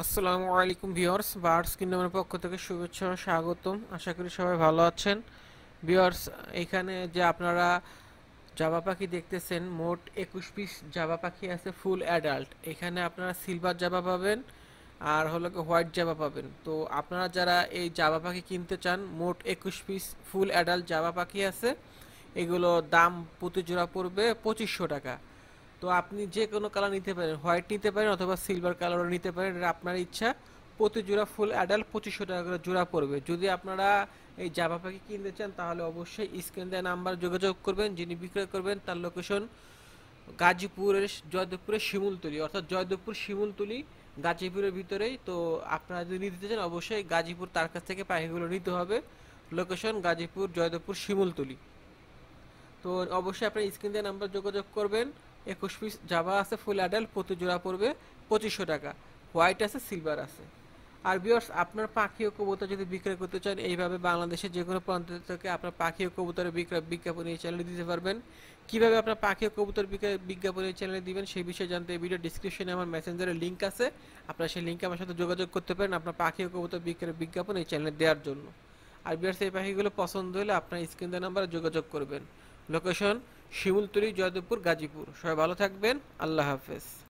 আসসালামু আলাইকুম viewers burst কিংডমের পক্ষ থেকে শুভেচ্ছা স্বাগতম আশা করি সবাই ভালো আছেন ভিওর্স এখানে যে আপনারা জাবা পাখি দেখতেছেন মোট একুশ পিস জাবা পাখি আছে ফুল অ্যাডাল্ট এখানে আপনারা সিলভার জাবা পাবেন আর হলো হোয়াইট জাবা পাবেন তো আপনারা যারা এই জাবা পাখি কিনতে চান মোট একুশ পিস ফুল অ্যাডাল্ট জাবা পাখি আছে এগুলো দাম প্রতি জোড়া পড়বে পঁচিশশো টাকা তো আপনি যে কোনো কালার নিতে পারেন হোয়াইট নিতে পারেন অথবা সিলভার কালারও নিতে পারেন এটা আপনার ইচ্ছা প্রতি জোড়া ফুল অ্যাডাল্ট পঁচিশশো টাকা করে জোড়া পড়বে যদি আপনারা এই জাভা পাখি কিনতে চান তাহলে অবশ্যই স্ক্রিন দেয় নাম্বার যোগাযোগ করবেন যিনি বিক্রয় করবেন তার লোকেশন গাজীপুরের জয়দেবপুরের শিমুলতলি অর্থাৎ জয়দেবপুর শিমুলতলি গাজীপুরের ভিতরেই তো আপনারা যদি নিতে চান অবশ্যই গাজীপুর তার কাছ থেকে পাখিগুলো নিতে হবে লোকেশন গাজীপুর জয়দেবপুর শিমুলতলি তো অবশ্যই আপনার স্ক্রিন দেয় নাম্বার যোগাযোগ করবেন একুশ পিস জাবা আছে ফুল অ্যাডাল্ট প্রতি জোড়া পড়বে পঁচিশশো টাকা হোয়াইট আছে সিলভার আছে আর বিয়ার্স আপনার পাখি ও কবুতর যদি বিক্রয় করতে চান এইভাবে বাংলাদেশের যে কোনো প্রান্ত থেকে আপনার পাখি ও কবুতরের বিক্রয় বিজ্ঞাপন এই চ্যানেলে দিতে পারবেন কীভাবে আপনার পাখি ও কবুতর বিক্রয় বিজ্ঞাপন এই চ্যানেলে দিবেন সেই বিষয়ে জানতে এই ভিডিও ডিসক্রিপশনে আমার মেসেঞ্জারের লিঙ্ক আছে আপনারা সেই লিঙ্কে আমার সাথে যোগাযোগ করতে পারেন আপনার পাখি ও কবুতর বিক্রয় বিজ্ঞাপন এই চ্যানেলে দেওয়ার জন্য আর বিহার পাখিগুলো পছন্দ হলে আপনার স্ক্রিন দেওয়া নাম্বারে যোগাযোগ করবেন লোকেশন শিমুলতলি জয়দেবপুর গাজীপুর সবাই ভালো থাকবেন আল্লাহ হাফেজ